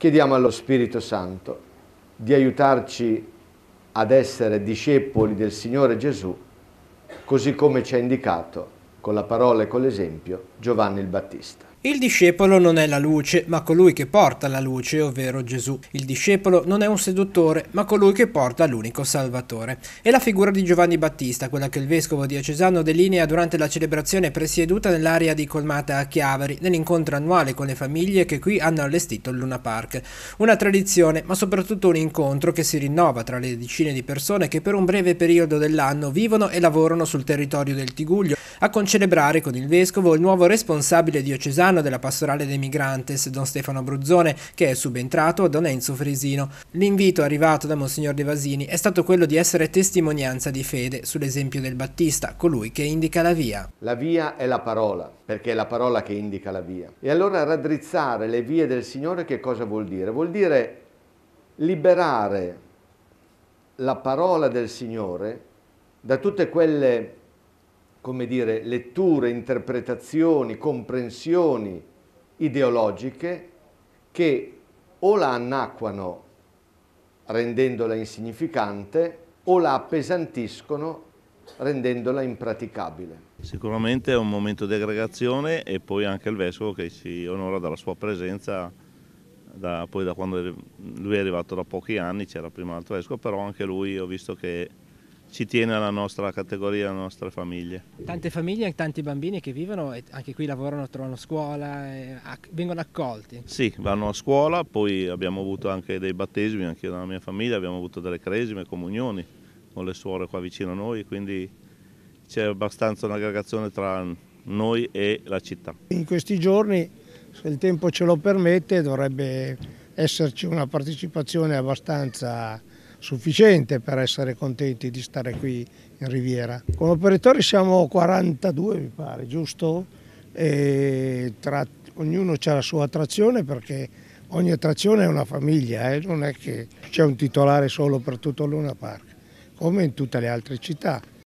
Chiediamo allo Spirito Santo di aiutarci ad essere discepoli del Signore Gesù, così come ci ha indicato con la parola e con l'esempio Giovanni il Battista. Il discepolo non è la luce, ma colui che porta la luce, ovvero Gesù. Il discepolo non è un seduttore, ma colui che porta l'unico Salvatore. È la figura di Giovanni Battista, quella che il vescovo diocesano delinea durante la celebrazione presieduta nell'area di Colmata a Chiavari, nell'incontro annuale con le famiglie che qui hanno allestito il Luna Park. Una tradizione, ma soprattutto un incontro che si rinnova tra le decine di persone che per un breve periodo dell'anno vivono e lavorano sul territorio del Tiguglio a concelebrare con il vescovo il nuovo responsabile diocesano della pastorale dei migrantes, don Stefano Bruzzone, che è subentrato a don Enzo Fresino. L'invito arrivato da Monsignor De Vasini è stato quello di essere testimonianza di fede sull'esempio del Battista, colui che indica la via. La via è la parola, perché è la parola che indica la via. E allora raddrizzare le vie del Signore che cosa vuol dire? Vuol dire liberare la parola del Signore da tutte quelle come dire, letture, interpretazioni, comprensioni ideologiche che o la annacquano rendendola insignificante o la appesantiscono rendendola impraticabile. Sicuramente è un momento di aggregazione e poi anche il Vescovo che si onora della sua presenza, da, poi da quando lui è arrivato da pochi anni, c'era prima l'altro Vescovo, però anche lui ho visto che ci tiene alla nostra categoria, alle nostre famiglie. Tante famiglie e tanti bambini che vivono e anche qui lavorano, trovano scuola, vengono accolti. Sì, vanno a scuola, poi abbiamo avuto anche dei battesimi, anche io nella mia famiglia abbiamo avuto delle cresime, comunioni con le suore qua vicino a noi, quindi c'è abbastanza un'aggregazione tra noi e la città. In questi giorni, se il tempo ce lo permette, dovrebbe esserci una partecipazione abbastanza sufficiente per essere contenti di stare qui in Riviera. Come operatori siamo 42 mi pare, giusto? Tra, ognuno ha la sua attrazione perché ogni attrazione è una famiglia, eh? non è che c'è un titolare solo per tutto Luna Park, come in tutte le altre città.